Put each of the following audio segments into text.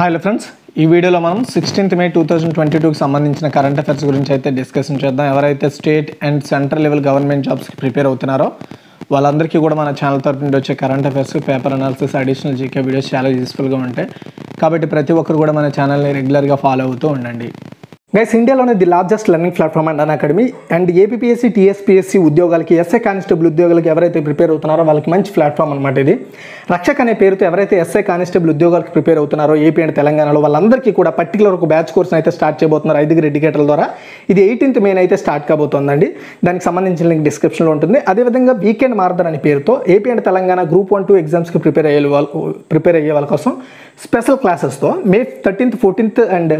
hi friends ఈ వీడియోలో మనం sixteenth May two thousand twenty టూకి సంబంధించిన కరెంట్ అఫైర్స్ గురించి అయితే డిస్కషన్ చేద్దాం ఎవరైతే state and central level government జాబ్స్కి ప్రిపేర్ అవుతున్నారో వాళ్ళందరికీ కూడా మన ఛానల్ తరపు నుండి వచ్చే current affairs paper analysis additional GK videos చాలా యూస్ఫుల్గా ఉంటాయి కాబట్టి ప్రతి ఒక్కరు కూడా మన ఛానల్ని రెగ్యులర్గా ఫాలో అవుతూ ఉండండి గైస్ ఇండియాలోనే the largest learning platform and Unacademy and APSC TSPSC ఉద్యోగాలకి ఎస్ఏ కానిస్టేబుల్ ఉద్యోగాలకి ఎవరైతే ప్రిపేర్ అవుతున్నారో వాళ్ళకి మంచి ప్లాట్ఫామ్ అనమాట ఇది రక్షక్ అనే పేరుతో ఎవరైతే ఎస్ఏ కానిస్టేబుల్ ఉద్యోగాలకు ప్రిపేర్ అవుతున్నారో ఏపీ అండ్ తెలంగాణలో వాళ్ళందరికీ కూడా పర్టికులర్ ఒక బ్యాచ్ కోర్స్ అయితే స్టార్ట్ చేయబోతున్నారు ఐదుగురు ఎడ్యుకేటర్ల ద్వారా ఇది ఎయిటీన్త్ మేన్ అయితే స్టార్ట్ కాబోతోందండి దానికి సంబంధించిన లింక్ డిస్క్రిప్షన్లో ఉంటుంది అదేవిధంగా వీకెండ్ మార్దర్ అనే పేరుతో AP and Telangana group one two ఎగ్జామ్స్కి ప్రిపేర్ అయ్యే వాళ్ళు ప్రిపేర్ అయ్యే వాళ్ళ కోసం స్పెషల్ క్లాసెస్తో మే థర్టీన్త్ ఫోర్టీన్త్ అండ్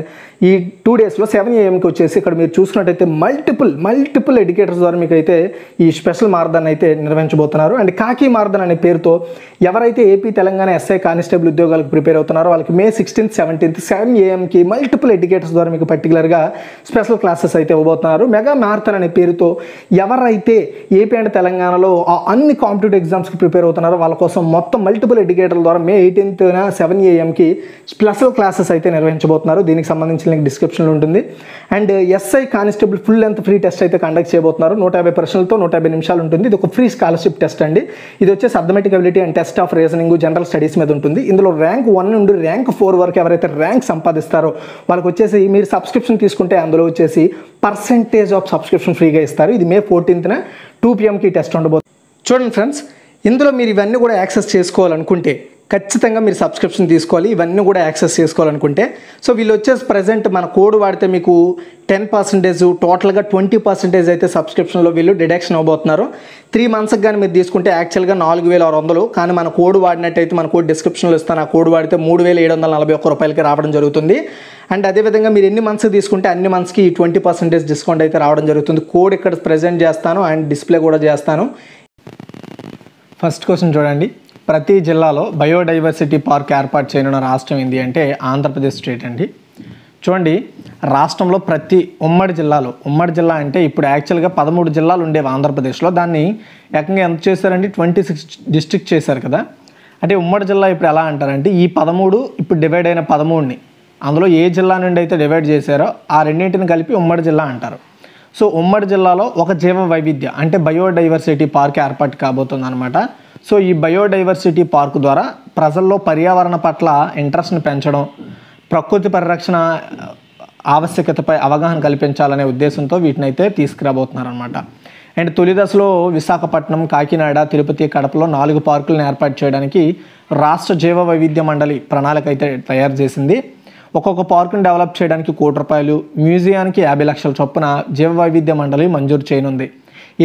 ఈ టూ డేస్లో సెవెన్ ఏఎంకి వచ్చేసి ఇక్కడ మీరు చూసుకున్నట్టయితే మల్టిపుల్ మల్టిపుల్ ఎడ్యుకేటర్స్ ద్వారా మీకు అయితే ఈ స్పెషల్ మార్దాన్ని అయితే నిర్వహించబోతున్నారు అండ్ కాకి మార్దన్ అనే పేరుతో ఎవరైతే ఏపీ తెలంగాణ ఎస్ఐ కానిస్టేబుల్ ఉద్యోగాలకు ప్రిపేర్ అవుతున్నారో వాళ్ళకి మే సిక్స్టీన్త్ సెవెంటీన్త్ సెవెన్ ఏఎంకి మల్టిపుల్ ఎడ్యుకేటర్స్ ద్వారా మీకు పర్టికులర్గా స్పెషల్ క్లాసెస్ అయితే ఇవ్వబోతున్నారు మెగా మ్యారథాన్ అనే పేరుతో ఎవరైతే ఏపీ అండ్ తెలంగాణలో అన్ని కాంపిటేటివ్ ఎగ్జామ్స్కి ప్రిపేర్ అవుతున్నారో వాళ్ళ కోసం మొత్తం మల్టిపుల్ ఎడ్యుకేటర్ల ద్వారా మే ఎయిటీన్త్న సెవెన్ ఏఎం పిఎంకి స్పెషల్ క్లాసెస్ అయితే నిర్వహించబోతున్నారు దీనికి సంబంధించిన లింక్ డిస్క్రిప్షన్లో ఉంటుంది and SI constable full length free test అయితే కండక్ట్ చేయబోతున్నారు నూట యాభై ప్రశ్నలతో నూట యాభై నిమిషాలు ఉంటుంది ఇది ఒక ఫ్రీ స్కాలర్షిప్ టెస్ట్ అండి ఇది వచ్చేసి arithmetic ability and test of reasoning general studies మీద ఉంటుంది ఇందులో ర్యాంక్ వన్ నుండి ర్యాంక్ ఫోర్ వరకు ఎవరైతే ర్యాంక్ సంపాదిస్తారో వాళ్ళకి వచ్చేసి మీరు సబ్స్క్రిప్షన్ తీసుకుంటే అందులో వచ్చేసి పర్సెంటేజ్ ఆఫ్ సబ్స్క్రిప్షన్ ఫ్రీగా ఇస్తారు ఇది మే ఫోర్టీన్త్న టూ పిఎంకి టెస్ట్ ఉండబోతుంది చూడండి ఫ్రెండ్స్ ఇందులో మీరు ఇవన్నీ కూడా యాక్సెస్ చేసుకోవాలనుకుంటే ఖచ్చితంగా మీరు సబ్స్క్రిప్షన్ తీసుకోవాలి ఇవన్నీ కూడా యాక్సెస్ చేసుకోవాలనుకుంటే సో వీళ్ళు వచ్చేసి ప్రజెంట్ మన కోడ్ వాడితే మీకు టెన్ పర్సెంటేజ్ టోటల్గా ట్వంటీ పర్సెంటేజ్ అయితే సబ్స్క్రిప్షన్లో వీళ్ళు డిడక్షన్ అవ్వబోతున్నారు త్రీ మంత్స్కి కానీ మీరు తీసుకుంటే యాక్చువల్గా నాలుగు వేల ఆరు వందలు కానీ మన కోడ్ వాడినట్టయితే మన కోడ్ డిస్క్రిప్షన్లో ఇస్తాను ఆ కోడ్ వాడితే మూడు వేల ఏడు వందల నలభై ఒక్క రూపాయలకి రావడం జరుగుతుంది అండ్ అదేవిధంగా మీరు ఎన్ని మంత్స్ తీసుకుంటే అన్ని మంత్స్కి ఈ ట్వంటీ పర్సెంటేజ్ డిస్కౌంట్ అయితే రావడం జరుగుతుంది కోడ్ ఇక్కడ ప్రజెంట్ చేస్తాను అండ్ డిస్ప్లే కూడా చేస్తాను ఫస్ట్ క్వశ్చన్ చూడండి ప్రతి జిల్లాలో బయోడైవర్సిటీ పార్క్ ఏర్పాటు చేయనున్న రాష్ట్రం ఏంటి అంటే ఆంధ్రప్రదేశ్ స్టేట్ అండి చూడండి రాష్ట్రంలో ప్రతి ఉమ్మడి జిల్లాలో ఉమ్మడి జిల్లా అంటే ఇప్పుడు యాక్చువల్గా పదమూడు జిల్లాలు ఉండేవి ఆంధ్రప్రదేశ్లో దాన్ని ఏకంగా ఎంత చేశారండి ట్వంటీ సిక్స్ డిస్ట్రిక్ట్ చేశారు కదా అంటే ఉమ్మడి జిల్లా ఇప్పుడు ఎలా అంటారంటే ఈ పదమూడు ఇప్పుడు డివైడ్ అయిన పదమూడుని అందులో ఏ జిల్లా నుండి అయితే డివైడ్ చేశారో ఆ రెండింటిని కలిపి ఉమ్మడి జిల్లా అంటారు సో ఉమ్మడి జిల్లాలో ఒక జీవ వైవిధ్య అంటే బయోడైవర్సిటీ పార్క్ ఏర్పాటు కాబోతుంది అనమాట సో ఈ బయోడైవర్సిటీ పార్కు ద్వారా ప్రజల్లో పర్యావరణ పట్ల ఇంట్రెస్ట్ని పెంచడం ప్రకృతి పరిరక్షణ ఆవశ్యకతపై అవగాహన కల్పించాలనే ఉద్దేశంతో వీటిని అయితే తీసుకురాబోతున్నారనమాట అండ్ తొలి దశలో విశాఖపట్నం కాకినాడ తిరుపతి కడపలో నాలుగు పార్కులను ఏర్పాటు చేయడానికి రాష్ట్ర జీవ వైవిధ్య మండలి ప్రణాళిక అయితే తయారు చేసింది ఒక్కొక్క పార్కును డెవలప్ చేయడానికి కోటి రూపాయలు మ్యూజియానికి యాభై లక్షల చొప్పున జీవ వైవిధ్య మండలి మంజూరు చేయనుంది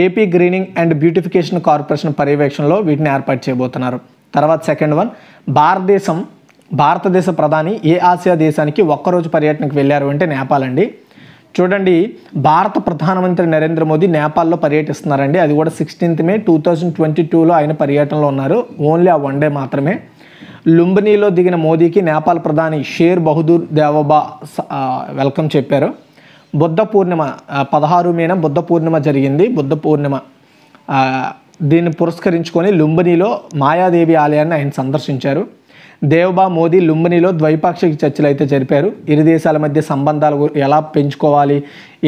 AP greening and beautification corporation పర్యవేక్షణలో వీటిని ఏర్పాటు చేయబోతున్నారు తర్వాత సెకండ్ వన్ భారతదేశం భారతదేశ ప్రధాని ఏ ఆసియా దేశానికి ఒక్కరోజు పర్యటనకు వెళ్ళారు అంటే నేపాల్ అండి చూడండి భారత ప్రధానమంత్రి నరేంద్ర మోదీ నేపాల్లో పర్యటిస్తున్నారండి అది కూడా sixteenth May two thousand twenty టూలో ఆయన పర్యటనలో ఉన్నారు ఓన్లీ ఆ వన్ డే మాత్రమే లుంబినీలో దిగిన మోదీకి నేపాల్ ప్రధాని షేర్ బహదూర్ దేవబా వెల్కమ్ చెప్పారు బుద్ధ పూర్ణిమ పదహారు మీన బుద్ధ పూర్ణిమ జరిగింది బుద్ధ పూర్ణిమ దీన్ని పురస్కరించుకొని లుంబినిలో మాయాదేవి ఆలయాన్ని ఆయన సందర్శించారు దేవబా మోదీ లుంబినిలో ద్వైపాక్షిక చర్చలు అయితే జరిపారు ఇరు దేశాల మధ్య సంబంధాలు ఎలా పెంచుకోవాలి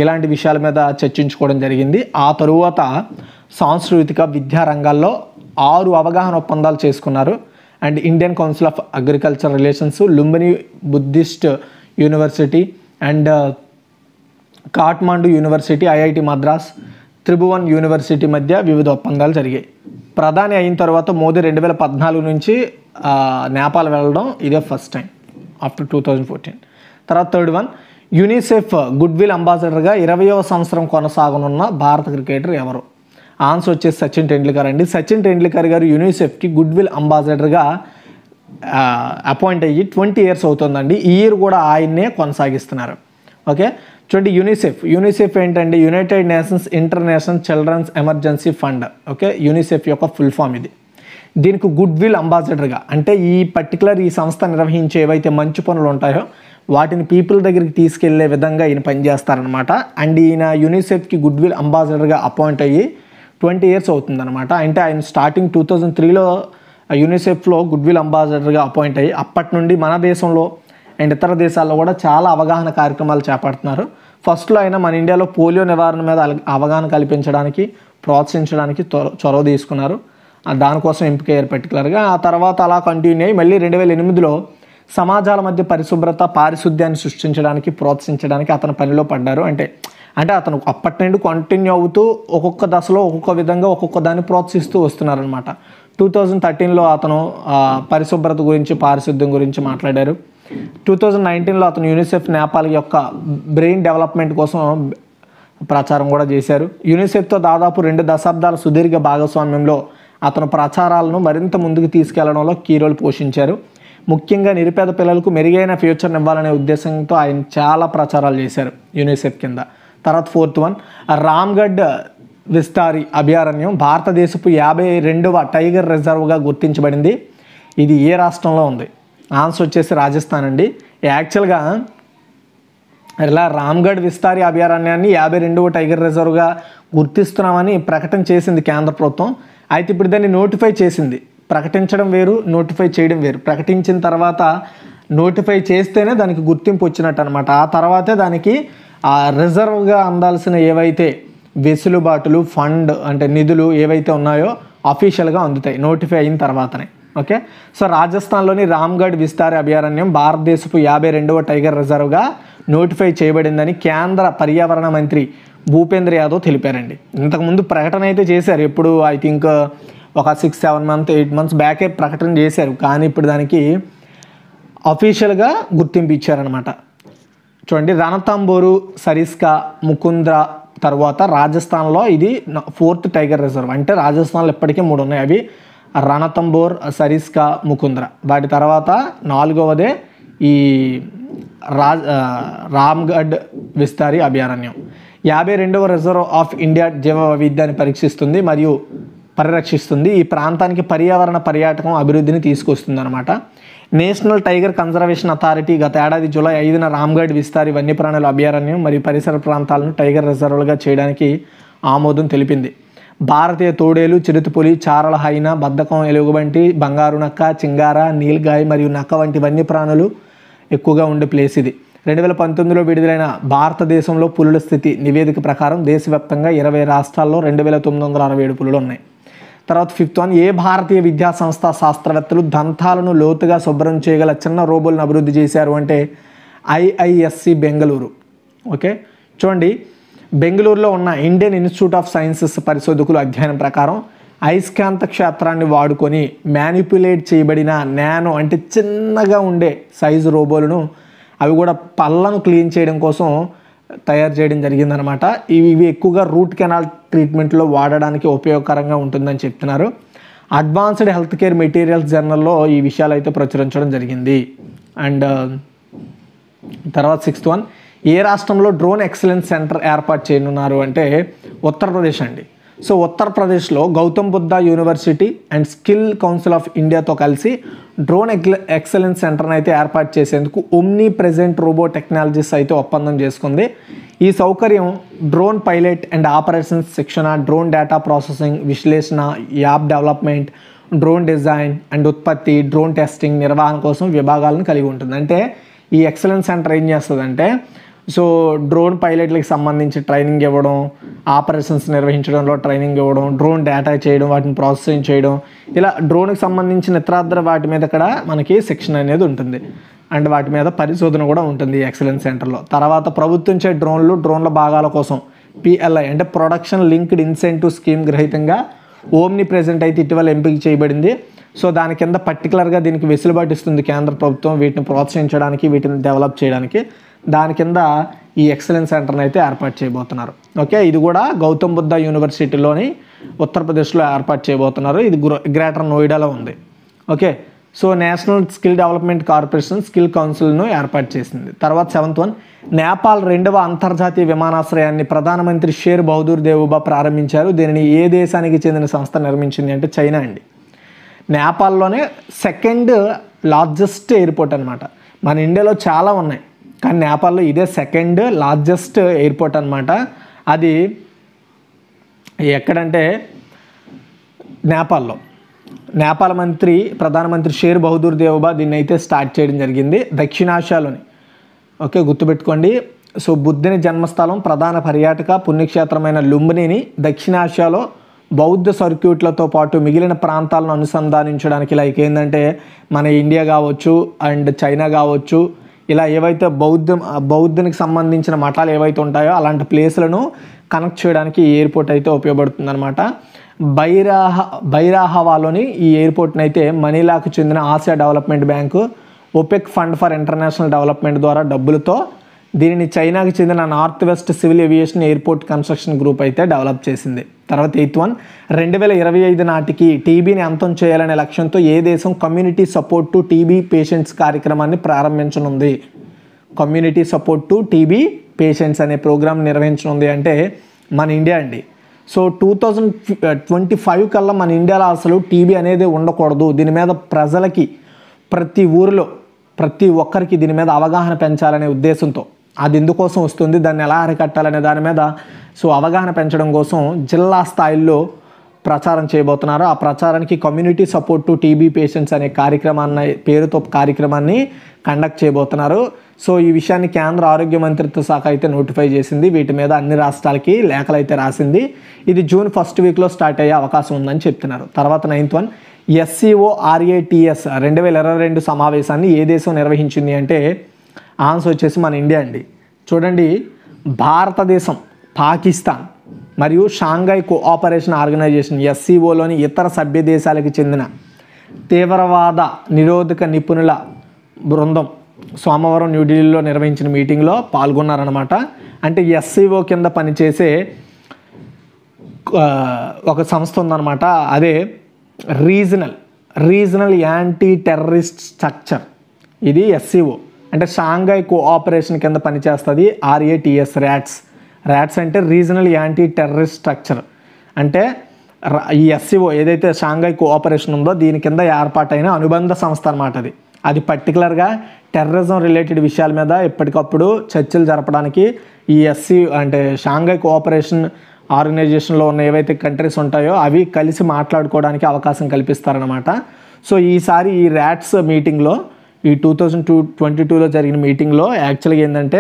ఇలాంటి విషయాల మీద చర్చించుకోవడం జరిగింది ఆ తరువాత సాంస్కృతిక విద్యా రంగాల్లో ఆరు అవగాహన ఒప్పందాలు చేసుకున్నారు and Indian council of agriculture relations Lumbini Buddhist university and Kathmandu university IIT Madras Tribhuvan university మధ్య వివిధ ఒప్పందాలు జరిగాయి ప్రధాని అయిన తర్వాత మోదీ రెండు వేల పద్నాలుగు నుంచి నేపాల్ వెళ్ళడం ఇదే first time after two thousand fourteen తర్వాత third one UNICEF good will అంబాసిడర్గా ఇరవయవ సంవత్సరం కొనసాగనున్న భారత క్రికెటర్ ఎవరు ఆన్సర్ వచ్చేసి సచిన్ టెండూల్కర్ అండి సచిన్ టెండూల్కర్ గారు యూనిసెఫ్కి గుడ్ విల్ అంబాసిడర్గా అపాయింట్ అయ్యి ట్వంటీ ఇయర్స్ అవుతుందండి ఈ ఇయర్ కూడా ఆయన్నే కొనసాగిస్తున్నారు ఓకే చూడండి యూనిసెఫ్ యూనిసెఫ్ ఏంటంటే United Nations International Children's Emergency Fund okay UNICEF యొక్క ఫుల్ ఫామ్ ఇది దీనికి గుడ్ విల్ అంబాసిడర్గా అంటే ఈ పర్టికులర్ ఈ సంస్థ నిర్వహించే ఏవైతే మంచి పనులు ఉంటాయో వాటిని పీపుల్ దగ్గరికి తీసుకెళ్లే విధంగా ఈయన పనిచేస్తారనమాట అండ్ ఈయన యూనిసెఫ్కి గుడ్ విల్ అంబాసిడర్గా అపాయింట్ అయ్యి ట్వంటీ ఇయర్స్ అవుతుందనమాట అంటే ఆయన స్టార్టింగ్ టూ థౌజండ్ త్రీలో యూనిసెఫ్లో గుడ్ విల్ అంబాసిడర్గా అపాయింట్ అయ్యి అప్పటి నుండి మన దేశంలో అండ్ ఇతర దేశాల్లో కూడా చాలా అవగాహన కార్యక్రమాలు చేపడుతున్నారు ఫస్ట్లో అయినా మన ఇండియాలో పోలియో నివారణ మీద అవగాహన కల్పించడానికి ప్రోత్సహించడానికి చొరవ తీసుకున్నారు దానికోసం ఎంపిక అయ్యారు పర్టికులర్గా ఆ తర్వాత అలా కంటిన్యూ అయ్యి మళ్ళీ రెండు వేల ఎనిమిదిలో సమాజాల మధ్య పరిశుభ్రత పారిశుద్ధ్యాన్ని సృష్టించడానికి ప్రోత్సహించడానికి అతను పనిలో పడ్డారు అంటే అంటే అతను అప్పటి నుండి కంటిన్యూ అవుతూ ఒక్కొక్క దశలో ఒక్కొక్క విధంగా ఒక్కొక్క దాన్ని ప్రోత్సహిస్తూ వస్తున్నారనమాట టూ థౌజండ్ థర్టీన్లో అతను పరిశుభ్రత గురించి పారిశుద్ధ్యం గురించి మాట్లాడారు టూ థౌజండ్ నైన్టీన్లో అతను యూనిసెఫ్ నేపాల్ యొక్క బ్రెయిన్ డెవలప్మెంట్ కోసం ప్రచారం కూడా చేశారు యూనిసెఫ్తో దాదాపు రెండు దశాబ్దాల సుదీర్ఘ భాగస్వామ్యంలో అతను ప్రచారాలను మరింత ముందుకు తీసుకెళ్లడంలో కీరోలు పోషించారు ముఖ్యంగా నిరుపేద పిల్లలకు మెరుగైన ఫ్యూచర్ని ఇవ్వాలనే ఉద్దేశంతో ఆయన చాలా ప్రచారాలు చేశారు యూనిసెఫ్ కింద తర్వాత ఫోర్త్ వన్ రామ్గఢ్ విస్తారి అభయారణ్యం భారతదేశపు యాభై రెండవ టైగర్ రిజర్వ్గా గుర్తించబడింది ఇది ఏ రాష్ట్రంలో ఉంది ఆన్సర్ వచ్చేసి రాజస్థాన్ అండి యాక్చువల్గా ఇలా రామ్గఢ్ విస్తారీ అభయారణ్యాన్ని యాభై రెండవ టైగర్ రిజర్వ్గా గుర్తిస్తున్నామని ప్రకటన చేసింది కేంద్ర ప్రభుత్వం అయితే ఇప్పుడు దాన్ని నోటిఫై చేసింది ప్రకటించడం వేరు నోటిఫై చేయడం వేరు ప్రకటించిన తర్వాత నోటిఫై చేస్తేనే దానికి గుర్తింపు వచ్చినట్టు అనమాట ఆ తర్వాతే దానికి ఆ రిజర్వ్గా అందాల్సిన ఏవైతే వెసులుబాటులు ఫండ్ అంటే నిధులు ఏవైతే ఉన్నాయో అఫీషియల్గా అందుతాయి నోటిఫై అయిన తర్వాతనే ఓకే సో రాజస్థాన్లోని రామ్గఢ్ విస్తార అభయారణ్యం భారతదేశపు యాభై రెండవ టైగర్ రిజర్వ్గా నోటిఫై చేయబడిందని కేంద్ర పర్యావరణ మంత్రి భూపేంద్ర యాదవ్ తెలిపారండి ఇంతకుముందు ప్రకటన అయితే చేశారు ఎప్పుడు ఐ థింక్ ఒక six seven month eight months బ్యాకే ప్రకటన చేశారు కానీ ఇప్పుడు దానికి అఫీషియల్గా గుర్తింపు ఇచ్చారనమాట చూడండి రణతాంబోరు సరిస్కా ముకుంద్ర తర్వాత రాజస్థాన్లో ఇది ఫోర్త్ టైగర్ రిజర్వ్ అంటే రాజస్థాన్లో ఇప్పటికే మూడు ఉన్నాయి అవి రణతంబోర్ సరిస్కా ముకుంద్ర వాటి తర్వాత నాలుగవదే ఈ రా రామ్గఢ్ విస్తారి అభయారణ్యం యాభై రెండవ రిజర్వ్ ఆఫ్ ఇండియా జీవ వైవిధ్యాన్ని పరీక్షిస్తుంది మరియు పరిరక్షిస్తుంది ఈ ప్రాంతానికి పర్యావరణ పర్యాటకం అభివృద్ధిని తీసుకొస్తుంది అనమాట నేషనల్ టైగర్ కన్జర్వేషన్ అథారిటీ గత ఏడాది జూలై ఐదున రామ్గఢ్ విస్తారి వన్యప్రాణుల అభయారణ్యం మరియు పరిసర ప్రాంతాలను టైగర్ రిజర్వ్లుగా చేయడానికి ఆమోదం తెలిపింది భారతీయ తోడేలు చిరుతపులి చారల హైన బద్ధకం వంటి బంగారు నక్క చింగార నీల్గాయ్ మరియు నక్క వంటి వన్యప్రాణులు ఎక్కువగా ఉండే ప్లేస్ ఇది రెండు వేల పంతొమ్మిదిలో విడుదలైన భారతదేశంలో పులుల స్థితి నివేదిక ప్రకారం దేశవ్యాప్తంగా ఇరవై రాష్ట్రాల్లో రెండు వేల తొమ్మిది వందల అరవై ఏడు పులులు ఉన్నాయి తర్వాత ఫిఫ్త్ వన్ ఏ భారతీయ విద్యా సంస్థ శాస్త్రవేత్తలు దంతాలను లోతుగా శుభ్రం చేయగల చిన్న రోబోలను అభివృద్ధి చేశారు అంటే ఐఐఎస్సి బెంగళూరు ఓకే చూడండి బెంగళూరులో ఉన్న ఇండియన్ ఇన్స్టిట్యూట్ ఆఫ్ సైన్సెస్ పరిశోధకులు అధ్యయనం ప్రకారం అయస్కాంత క్షేత్రాన్ని వాడుకొని మ్యానిపులేట్ చేయబడిన నానో అంటే చిన్నగా ఉండే సైజు రోబోలను అవి కూడా పళ్ళను క్లీన్ చేయడం కోసం తయారు చేయడం జరిగిందనమాట ఇవి ఇవి ఎక్కువగా రూట్ కెనాల్ ట్రీట్మెంట్లో వాడడానికి ఉపయోగకరంగా ఉంటుందని చెప్తున్నారు అడ్వాన్స్డ్ హెల్త్ కేర్ మెటీరియల్స్ జర్నల్లో ఈ విషయాలు అయితే ప్రచురించడం జరిగింది అండ్ తర్వాత సిక్స్త్ వన్ ఏ రాష్ట్రంలో డ్రోన్ ఎక్సలెన్స్ సెంటర్ ఏర్పాటు చేయనున్నారు అంటే ఉత్తరప్రదేశ్ అండి సో ఉత్తరప్రదేశ్లో Gautam Buddha university and skill council of ఇండియాతో కలిసి డ్రోన్ ఎక్సలెన్స్ సెంటర్ని అయితే ఏర్పాటు చేసేందుకు ఒమ్నీ ప్రెజెంట్ రోబో టెక్నాలజీస్ అయితే ఒప్పందం చేసుకుంది ఈ సౌకర్యం డ్రోన్ పైలట్ అండ్ ఆపరేషన్స్ శిక్షణ డ్రోన్ డేటా ప్రాసెసింగ్ విశ్లేషణ app development drone design and ఉత్పత్తి డ్రోన్ టెస్టింగ్ నిర్వహణ కోసం విభాగాలను కలిగి ఉంటుంది అంటే ఈ ఎక్సలెన్స్ సెంటర్ ఏం చేస్తుందంటే సో డ్రోన్ పైలట్లకు సంబంధించి ట్రైనింగ్ ఇవ్వడం ఆపరేషన్స్ నిర్వహించడంలో ట్రైనింగ్ ఇవ్వడం డ్రోన్ డేటా చేయడం వాటిని ప్రాసెసింగ్ చేయడం ఇలా డ్రోన్కి సంబంధించిన ఇతరాద్ర వాటి మీద కూడా మనకి శిక్షణ అనేది ఉంటుంది అండ్ వాటి మీద పరిశోధన కూడా ఉంటుంది ఎక్సలెన్స్ సెంటర్లో తర్వాత ప్రభుత్వంచే డ్రోన్లు డ్రోన్ల భాగాల కోసం పిఎల్ఐ అంటే ప్రొడక్షన్ లింక్డ్ ఇన్సెంటివ్ స్కీమ్ గ్రహితంగా ఓమ్ని ప్రెజెంట్ అయితే ఇటీవల ఎంపిక చేయబడింది సో దాని కింద పర్టికులర్గా దీనికి వెసులుబాటు ఇస్తుంది కేంద్ర ప్రభుత్వం వీటిని ప్రోత్సహించడానికి వీటిని డెవలప్ చేయడానికి దాని కింద ఈ ఎక్సలెన్స్ సెంటర్ని అయితే ఏర్పాటు చేయబోతున్నారు ఓకే ఇది కూడా గౌతమ్ బుద్ధ యూనివర్సిటీలోని ఉత్తరప్రదేశ్లో ఏర్పాటు చేయబోతున్నారు ఇది గ్రేటర్ నోయిడాలో ఉంది okay so national skill development corporation skill కౌన్సిల్ను ఏర్పాటు చేసింది తర్వాత సెవెంత్ వన్ నేపాల్ రెండవ అంతర్జాతీయ విమానాశ్రయాన్ని ప్రధానమంత్రి షేర్ బహదూర్ దేవుబా ప్రారంభించారు దీనిని ఏ దేశానికి చెందిన సంస్థ నిర్మించింది అంటే చైనా అండి నేపాల్లోనే సెకండ్ లార్జెస్ట్ ఎయిర్పోర్ట్ అనమాట మన ఇండియాలో చాలా ఉన్నాయి కానీ నేపాల్లో ఇదే సెకండ్ లార్జెస్ట్ ఎయిర్పోర్ట్ అనమాట అది ఎక్కడంటే నేపాల్లో నేపాల్ మంత్రి ప్రధానమంత్రి షేర్ బహదూర్ దేవబా దీన్ని అయితే స్టార్ట్ చేయడం జరిగింది దక్షిణాసియాలోని ఓకే గుర్తుపెట్టుకోండి సో బుద్ధుని జన్మస్థలం ప్రధాన పర్యాటక పుణ్యక్షేత్రమైన లుంబినిని దక్షిణాసియాలో బౌద్ధ సర్క్యూట్లతో పాటు మిగిలిన ప్రాంతాలను అనుసంధానించడానికి లైక్ ఏంటంటే మన ఇండియా కావచ్చు అండ్ చైనా కావచ్చు ఇలా ఏవైతే బౌద్ధ బౌద్ధునికి సంబంధించిన మఠాలు ఏవైతే ఉంటాయో అలాంటి ప్లేసులను కనెక్ట్ చేయడానికి ఈ ఎయిర్పోర్ట్ అయితే అనమాట బైరాహ బైరాహవాలోని ఈ ఎయిర్పోర్ట్ని అయితే మనీలాకు చెందిన Asia development bank OPEC fund for international development ద్వారా డబ్బులతో దీనిని చైనాకు చెందిన north west civil aviation airport construction group అయితే డెవలప్ చేసింది తర్వాత ఎయిత్ వన్ రెండు వేల ఇరవై ఐదు నాటికి టీబీని అంతం చేయాలనే లక్ష్యంతో ఏ దేశం community support to TB patients కార్యక్రమాన్ని ప్రారంభించనుంది community support to TB patients అనే ప్రోగ్రామ్ నిర్వహించనుంది అంటే మన ఇండియా అండి so two thousand twenty five కల్లా మన ఇండియాలో అసలు టీబీ అనేది ఉండకూడదు దీని మీద ప్రజలకి ప్రతి ఊరిలో ప్రతి ఒక్కరికి దీని మీద అవగాహన పెంచాలనే ఉద్దేశంతో అది ఎందుకోసం వస్తుంది దాన్ని ఎలా అరికట్టాలనే దాని మీద సో అవగాహన పెంచడం కోసం జిల్లా స్థాయిలో ప్రచారం చేయబోతున్నారు ఆ ప్రచారానికి community support to TB patients అనే కార్యక్రమాన్ని పేరుతో కార్యక్రమాన్ని కండక్ట్ చేయబోతున్నారు సో ఈ విషయాన్ని కేంద్ర ఆరోగ్య మంత్రిత్వ శాఖ అయితే నోటిఫై చేసింది వీటి మీద అన్ని రాష్ట్రాలకి లేఖలు అయితే రాసింది ఇది జూన్ ఫస్ట్ వీక్లో స్టార్ట్ అయ్యే అవకాశం ఉందని చెప్తున్నారు తర్వాత నైన్త్ వన్ ఎస్సీఓ ఆర్ఏటిఎస్ రెండు వేల ఇరవై రెండు సమావేశాన్ని ఏ దేశం నిర్వహించింది అంటే ఆన్సర్ వచ్చేసి మన ఇండియా అండి చూడండి భారతదేశం పాకిస్తాన్ మరియు షాంఘై కోఆపరేషన్ ఆర్గనైజేషన్ ఎస్సీఓలోని ఇతర సభ్య దేశాలకు చెందిన తీవ్రవాద నిరోధక నిపుణుల బృందం సోమవారం న్యూఢిల్లీలో నిర్వహించిన మీటింగ్లో పాల్గొన్నారనమాట అంటే ఎస్సీఓ కింద పనిచేసే ఒక సంస్థ ఉందన్నమాట అదే regional regional anti terrorist structure ఇది ఎస్సీఓ అంటే షాంఘై కోఆపరేషన్ కింద పనిచేస్తుంది ఆర్ఏటిఎస్ ర్యాట్స్ ర్యాట్స్ అంటే రీజనల్ యాంటీ టెర్రరిస్ట్ స్ట్రక్చర్ అంటే ఈ ఎస్సీఓ ఏదైతే షాంఘై కోఆపరేషన్ ఉందో దీని కింద ఏర్పాటైన అనుబంధ సంస్థ అనమాట అది అది పర్టికులర్గా టెర్రరిజం రిలేటెడ్ విషయాల మీద ఎప్పటికప్పుడు చర్చలు జరపడానికి ఈ ఎస్సీ అంటే షాంఘై కోఆపరేషన్ ఆర్గనైజేషన్లో ఉన్న ఏవైతే కంట్రీస్ ఉంటాయో అవి కలిసి మాట్లాడుకోవడానికి అవకాశం కల్పిస్తారనమాట సో ఈసారి ఈ ర్యాట్స్ మీటింగ్లో ఈ టూ థౌజండ్ టూ ట్వంటీ టూలో జరిగిన మీటింగ్లో యాక్చువల్గా ఏంటంటే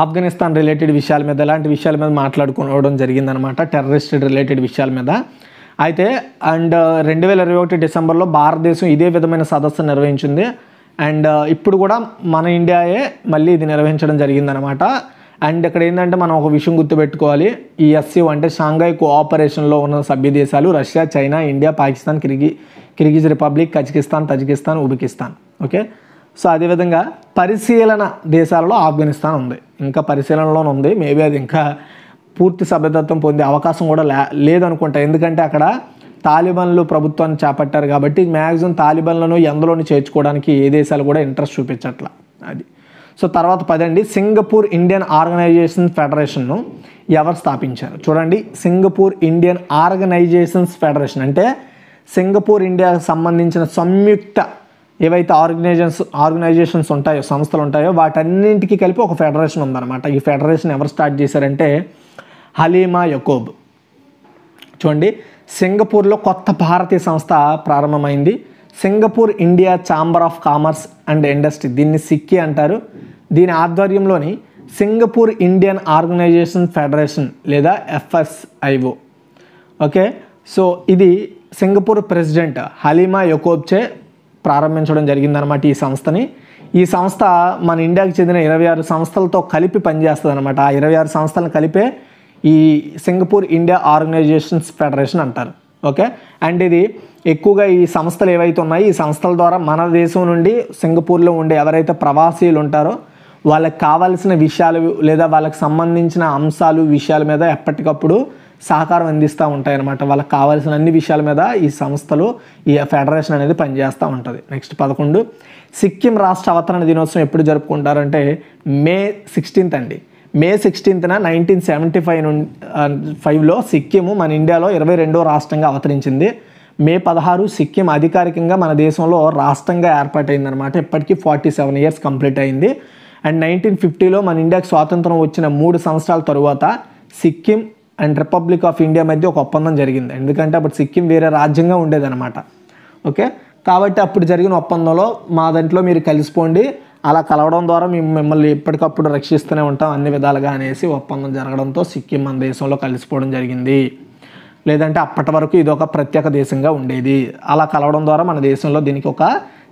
ఆఫ్ఘనిస్తాన్ రిలేటెడ్ విషయాల మీద ఇలాంటి విషయాల మీద మాట్లాడుకోవడం జరిగిందనమాట టెర్రరిస్ట్ రిలేటెడ్ విషయాల మీద అయితే అండ్ రెండు వేల ఇరవై ఒకటి డిసెంబర్లో భారతదేశం ఇదే విధమైన సదస్సు నిర్వహించింది అండ్ ఇప్పుడు కూడా మన ఇండియాయే మళ్ళీ ఇది నిర్వహించడం జరిగిందనమాట అండ్ ఇక్కడ ఏంటంటే మనం ఒక విషయం గుర్తుపెట్టుకోవాలి ఈ ఎస్సీ అంటే షాంఘై కోఆపరేషన్లో ఉన్న సభ్య దేశాలు రష్యా చైనా ఇండియా పాకిస్తాన్ కిరిగి Kyrgyz republic Kazakhstan Tajikistan Uzbekistan okay so అదేవిధంగా పరిశీలన దేశాలలో ఆఫ్ఘనిస్తాన్ ఉంది ఇంకా పరిశీలనలోనే ఉంది మేబీ అది ఇంకా పూర్తి సభ్యతత్వం పొందే అవకాశం కూడా లే లేదనుకుంటా ఎందుకంటే అక్కడ తాలిబన్లు ప్రభుత్వాన్ని చేపట్టారు కాబట్టి మ్యాక్సిమం తాలిబన్లను ఎందులోని చేర్చుకోవడానికి ఏ దేశాలు కూడా ఇంట్రెస్ట్ చూపించట్ల అది సో తర్వాత పదండి సింగపూర్ ఇండియన్ ఆర్గనైజేషన్ ఫెడరేషన్ను ఎవరు స్థాపించారు చూడండి సింగపూర్ ఇండియన్ ఆర్గనైజేషన్స్ ఫెడరేషన్ అంటే సింగపూర్ ఇండియాకు సంబంధించిన సంయుక్త ఏవైతే ఆర్గనైజేషన్స్ ఆర్గనైజేషన్స్ ఉంటాయో సంస్థలు ఉంటాయో వాటన్నింటికి కలిపి ఒక ఫెడరేషన్ ఉందన్నమాట ఈ ఫెడరేషన్ ఎవరు స్టార్ట్ చేశారంటే హలీమా యకోబ్ చూడండి సింగపూర్లో కొత్త భారతీయ సంస్థ ప్రారంభమైంది Singapore India chamber of commerce and industry దీన్ని సిక్కి అంటారు దీని ఆధ్వర్యంలోని సింగపూర్ ఇండియన్ ఆర్గనైజేషన్ ఫెడరేషన్ లేదా ఎఫ్ఎస్ఐఓ ఓకే సో ఇది సింగపూర్ ప్రెసిడెంట్ హలీమా యొకోబ్చే ప్రారంభించడం జరిగిందనమాట ఈ సంస్థని ఈ సంస్థ మన ఇండియాకి చెందిన ఇరవై ఆరు సంస్థలతో కలిపి పనిచేస్తుంది అనమాట ఆ ఇరవై ఆరు సంస్థలను కలిపే ఈ సింగపూర్ ఇండియా ఆర్గనైజేషన్స్ ఫెడరేషన్ అంటారు ఓకే అండ్ ఇది ఎక్కువగా ఈ సంస్థలు ఏవైతే ఉన్నాయో ఈ సంస్థల ద్వారా మన దేశం నుండి సింగపూర్లో ఉండే ఎవరైతే ప్రవాసీలు ఉంటారో వాళ్ళకి కావాల్సిన విషయాలు లేదా వాళ్ళకి సంబంధించిన అంశాలు విషయాల మీద ఎప్పటికప్పుడు సహకారం అందిస్తూ ఉంటాయన్నమాట వాళ్ళకి కావాల్సిన అన్ని విషయాల మీద ఈ సంస్థలు ఈ ఫెడరేషన్ అనేది పనిచేస్తూ ఉంటుంది నెక్స్ట్ పదకొండు సిక్కిం రాష్ట్ర అవతరణ దినోత్సవం ఎప్పుడు జరుపుకుంటారంటే మే సిక్స్టీన్త్ అండి మే సిక్స్టీన్త్న నైన్టీన్ సెవెంటీ ఫైవ్ నుండి ఫైవ్లో సిక్కిము మన ఇండియాలో ఇరవై రెండో రాష్ట్రంగా అవతరించింది మే పదహారు సిక్కిం అధికారికంగా మన దేశంలో రాష్ట్రంగా ఏర్పాటైందనమాట ఇప్పటికీ ఫార్టీ సెవెన్ ఇయర్స్ కంప్లీట్ అయింది అండ్ నైన్టీన్ ఫిఫ్టీలో మన ఇండియాకి స్వాతంత్రం వచ్చిన మూడు సంవత్సరాల తరువాత Sikkim and republic of India మధ్య ఒక ఒప్పందం జరిగింది ఎందుకంటే అప్పుడు సిక్కిం వేరే రాజ్యంగా ఉండేదన్నమాట ఓకే కాబట్టి అప్పుడు జరిగిన ఒప్పందంలో మా దాంట్లో మీరు కలిసిపోండి అలా కలవడం ద్వారా మేము మిమ్మల్ని ఎప్పటికప్పుడు రక్షిస్తూనే ఉంటాం అన్ని విధాలుగా అనేసి ఒప్పందం జరగడంతో సిక్కిం మన దేశంలో కలిసిపోవడం జరిగింది లేదంటే అప్పటి వరకు ఇది ఒక ప్రత్యేక దేశంగా ఉండేది అలా కలవడం ద్వారా మన దేశంలో దీనికి ఒక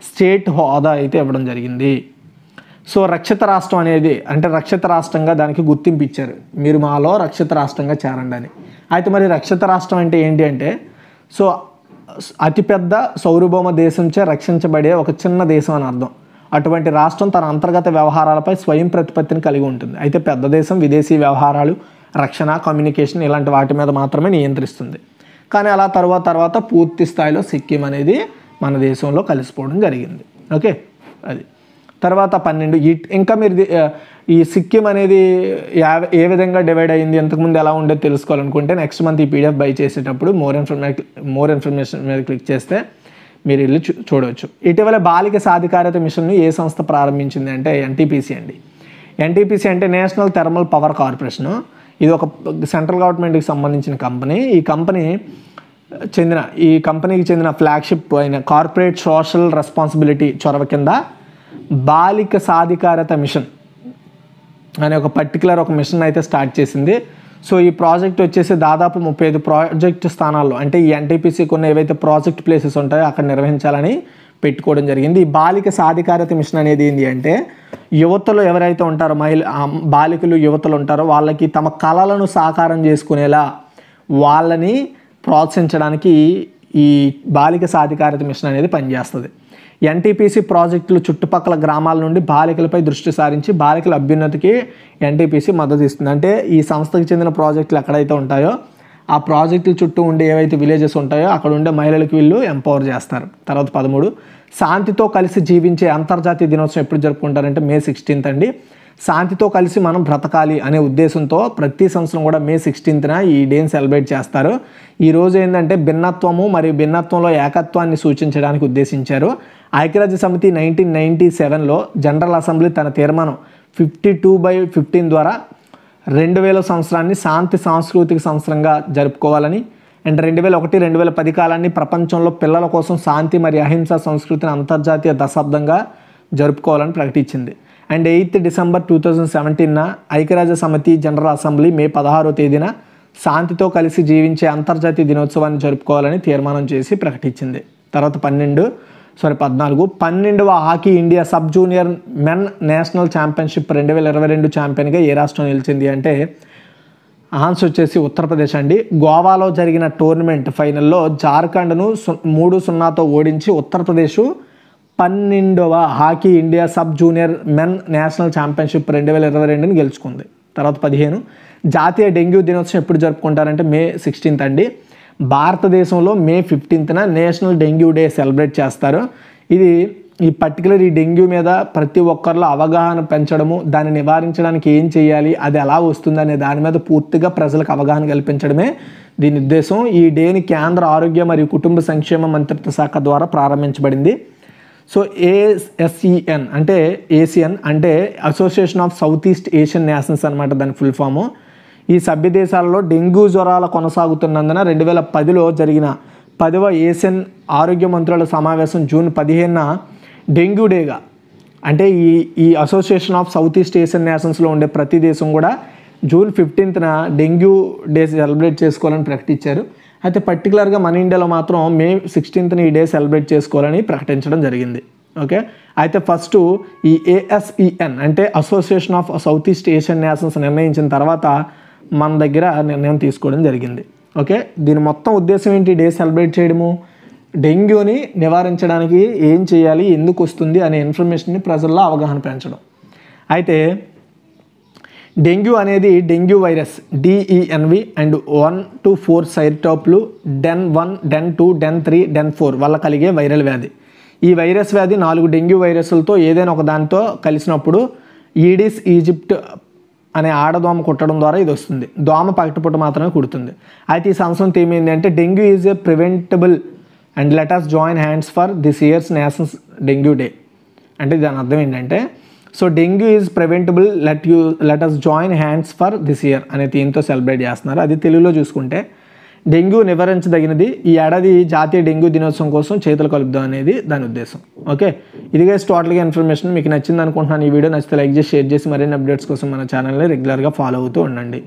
స్టేట్ హోదా అయితే ఇవ్వడం జరిగింది సో రక్షిత రాష్ట్రం అనేది అంటే రక్షిత రాష్ట్రంగా దానికి గుర్తింపు ఇచ్చారు మీరు మాలో రక్షిత రాష్ట్రంగా చేరండి అని అయితే మరి రక్షిత రాష్ట్రం అంటే ఏంటి అంటే సో అతిపెద్ద సౌరభౌమ దేశంచే రక్షించబడే ఒక చిన్న దేశం అని అర్థం అటువంటి రాష్ట్రం తన అంతర్గత వ్యవహారాలపై స్వయం ప్రతిపత్తిని కలిగి ఉంటుంది అయితే పెద్ద దేశం విదేశీ వ్యవహారాలు రక్షణ కమ్యూనికేషన్ ఇలాంటి వాటి మీద మాత్రమే నియంత్రిస్తుంది కానీ అలా తర్వాత తర్వాత పూర్తి స్థాయిలో సిక్కిం అనేది మన దేశంలో కలిసిపోవడం జరిగింది ఓకే అది తర్వాత పన్నెండు ఇంకా మీరు ఈ సిక్కిం అనేది ఏ విధంగా డివైడ్ అయింది ఎంతకుముందు ఎలా ఉండేది తెలుసుకోవాలనుకుంటే నెక్స్ట్ మంత్ ఈ పీడిఎఫ్ బై చేసేటప్పుడు మోర్ ఇన్ఫర్మే మోర్ ఇన్ఫర్మేషన్ మీద క్లిక్ చేస్తే మీరు వెళ్ళి చూడవచ్చు ఇటీవల బాలిక సాధికారత మిషన్ను ఏ సంస్థ ప్రారంభించింది అంటే ఎన్టీపీసీ అండి ఎన్టీపీసీ అంటే నేషనల్ థర్మల్ పవర్ కార్పొరేషను ఇది ఒక సెంట్రల్ గవర్నమెంట్కి సంబంధించిన కంపెనీ ఈ కంపెనీ చెందిన ఈ కంపెనీకి చెందిన ఫ్లాగ్షిప్ అయిన కార్పొరేట్ సోషల్ రెస్పాన్సిబిలిటీ చొరవ కింద బాలిక సాధికారత మిషన్ అనే ఒక పర్టికులర్ ఒక మిషన్ అయితే స్టార్ట్ చేసింది సో ఈ ప్రాజెక్ట్ వచ్చేసి దాదాపు ముప్పై ఐదు ప్రాజెక్ట్ స్థానాల్లో అంటే ఈ ఎన్టీపీసీకి ఉన్న ఏవైతే ప్రాజెక్ట్ ప్లేసెస్ ఉంటాయో అక్కడ నిర్వహించాలని పెట్టుకోవడం జరిగింది ఈ బాలిక సాధికారత మిషన్ అనేది ఏంటి అంటే యువతలు ఎవరైతే ఉంటారో మహిళ బాలికలు యువతలు ఉంటారో వాళ్ళకి తమ కళలను సాకారం చేసుకునేలా వాళ్ళని ప్రోత్సహించడానికి ఈ బాలిక సాధికారత మిషన్ అనేది పనిచేస్తుంది ఎన్టీపీసీ ప్రాజెక్టులు చుట్టుపక్కల గ్రామాల నుండి బాలికలపై దృష్టి సారించి బాలికల అభ్యున్నతికి ఎన్టీపీసీ మద్దతు ఇస్తుంది అంటే ఈ సంస్థకు చెందిన ప్రాజెక్టులు ఎక్కడైతే ఉంటాయో ఆ ప్రాజెక్టుల చుట్టూ ఉండే ఏవైతే విలేజెస్ ఉంటాయో అక్కడ ఉండే మహిళలకు వీళ్ళు ఎంపవర్ చేస్తారు తర్వాత పదమూడు శాంతితో కలిసి జీవించే అంతర్జాతీయ దినోత్సవం ఎప్పుడు జరుపుకుంటారంటే మే సిక్స్టీన్త్ అండి శాంతితో కలిసి మనం బ్రతకాలి అనే ఉద్దేశంతో ప్రతి సంవత్సరం కూడా మే సిక్స్టీన్త్న ఈ డేని సెలబ్రేట్ చేస్తారు ఈ రోజు ఏంటంటే భిన్నత్వము మరియు భిన్నత్వంలో ఏకత్వాన్ని సూచించడానికి ఉద్దేశించారు ఐక్యరాజ్య సమితి నైన్టీన్ నైన్టీ సెవెన్లో జనరల్ అసెంబ్లీ తన తీర్మానం ఫిఫ్టీ టూ బై ఫిఫ్టీన్ ద్వారా రెండు వేల సంవత్సరాన్ని శాంతి సాంస్కృతిక సంవత్సరంగా జరుపుకోవాలని అండ్ రెండు వేల ఒకటి రెండు వేల పది కాలాన్ని ప్రపంచంలో పిల్లల కోసం శాంతి మరియు అహింస సంస్కృతిని అంతర్జాతీయ దశాబ్దంగా జరుపుకోవాలని ప్రకటించింది and eighth December two thousand సెవెంటీన్న ఐక్యరాజ్య సమితి జనరల్ అసెంబ్లీ మే పదహారో తేదీన శాంతితో కలిసి జీవించే అంతర్జాతీయ దినోత్సవాన్ని జరుపుకోవాలని తీర్మానం చేసి ప్రకటించింది తర్వాత పన్నెండు సారీ పద్నాలుగు పన్నెండవ hockey India sub junior men national championship రెండు వేల ఇరవై రెండు ఛాంపియన్గా ఏ రాష్ట్రం నిలిచింది అంటే ఆన్స్ వచ్చేసి ఉత్తరప్రదేశ్ అండి గోవాలో జరిగిన టోర్నమెంట్ ఫైనల్లో జార్ఖండ్ను మూడు సున్నాతో ఓడించి ఉత్తరప్రదేశ్ పన్నెండవ hockey India sub junior men national championship రెండు వేల ఇరవై రెండుని గెలుచుకుంది తర్వాత పదిహేను జాతీయ డెంగ్యూ దినోత్సవం ఎప్పుడు జరుపుకుంటారంటే మే సిక్స్టీన్త్ అండి భారతదేశంలో మే ఫిఫ్టీన్త్న నేషనల్ డెంగ్యూ డే సెలబ్రేట్ చేస్తారు ఇది ఈ పర్టికులర్ ఈ డెంగ్యూ మీద ప్రతి ఒక్కరిలో అవగాహన పెంచడము దాన్ని నివారించడానికి ఏం చేయాలి అది ఎలా వస్తుందనే దాని మీద పూర్తిగా ప్రజలకు అవగాహన కల్పించడమే దీని ఉద్దేశం ఈ డేని కేంద్ర ఆరోగ్య మరియు కుటుంబ సంక్షేమ మంత్రిత్వ శాఖ ద్వారా ప్రారంభించబడింది సో ఏఎస్ఈఎన్ e అంటే ఏసియన్ అంటే association of south east Asian nations అనమాట దాని ఫుల్ ఫామ్ ఈ సభ్య దేశాలలో డెంగ్యూ జ్వరాలు కొనసాగుతున్నందున రెండు వేల పదిలో జరిగిన పదవ ఏషియన్ ఆరోగ్య మంత్రుల సమావేశం జూన్ పదిహేనున డెంగ్యూ డేగా అంటే ఈ ఈ association of south east Asian నేషన్స్లో ఉండే ప్రతి దేశం కూడా జూన్ ఫిఫ్టీన్త్న డెంగ్యూ డే సెలబ్రేట్ చేసుకోవాలని ప్రకటించారు అయితే పర్టికులర్గా మన ఇండియాలో మాత్రం మే సిక్స్టీన్త్ని ఈ డే సెలబ్రేట్ చేసుకోవాలని ప్రకటించడం జరిగింది ఓకే అయితే ఫస్ట్ ఈ ఏఎస్ఈఎన్ అంటే association of south east Asian nations నిర్ణయించిన తర్వాత మన దగ్గర నిర్ణయం తీసుకోవడం జరిగింది ఓకే దీని మొత్తం ఉద్దేశం ఏంటి డే సెలబ్రేట్ చేయడము డెంగ్యూని నివారించడానికి ఏం చేయాలి ఎందుకు వస్తుంది అనే ఇన్ఫర్మేషన్ని ప్రజల్లో అవగాహన పెంచడం అయితే డెంగ్యూ అనేది dengue virus DENV e and one two four సైర్టాప్లు DEN one DEN two DEN three DEN four వల్ల కలిగే వైరల్ వ్యాధి ఈ వైరస్ వ్యాధి నాలుగు డెంగ్యూ వైరస్లతో ఏదైనా ఒక దానితో కలిసినప్పుడు ఈడిస్ ఈజిప్ట్ అనే ఆడదోమ కుట్టడం ద్వారా ఇది వస్తుంది దోమ పగటిపూట మాత్రమే కుడుతుంది అయితే ఈ సంవత్సరం థీమ్ ఏంటంటే dengue is a preventable and let us join hands for this year's nations dengue day అంటే దాని అర్థం ఏంటంటే so dengue is preventable let you let us join hands for this year అనే థీమ్తో సెలబ్రేట్ చేస్తున్నారు అది తెలుగులో చూసుకుంటే డెంగ్యూ నివారించదగినది ఈ ఏడాది జాతీయ డెంగ్యూ దినోత్సవం కోసం చేతులు కలుపుదాం అనేది దాని ఉద్దేశం ఓకే ఇదిగే టోటల్గా ఇన్ఫర్మేషన్ మీకు నచ్చింది అనుకుంటున్నాను ఈ వీడియో నచ్చితే లైక్ చేసి షేర్ చేసి మరిన్ని అప్డేట్స్ కోసం మన ఛానల్ని రెగ్యులర్గా ఫాలో అవుతూ ఉండండి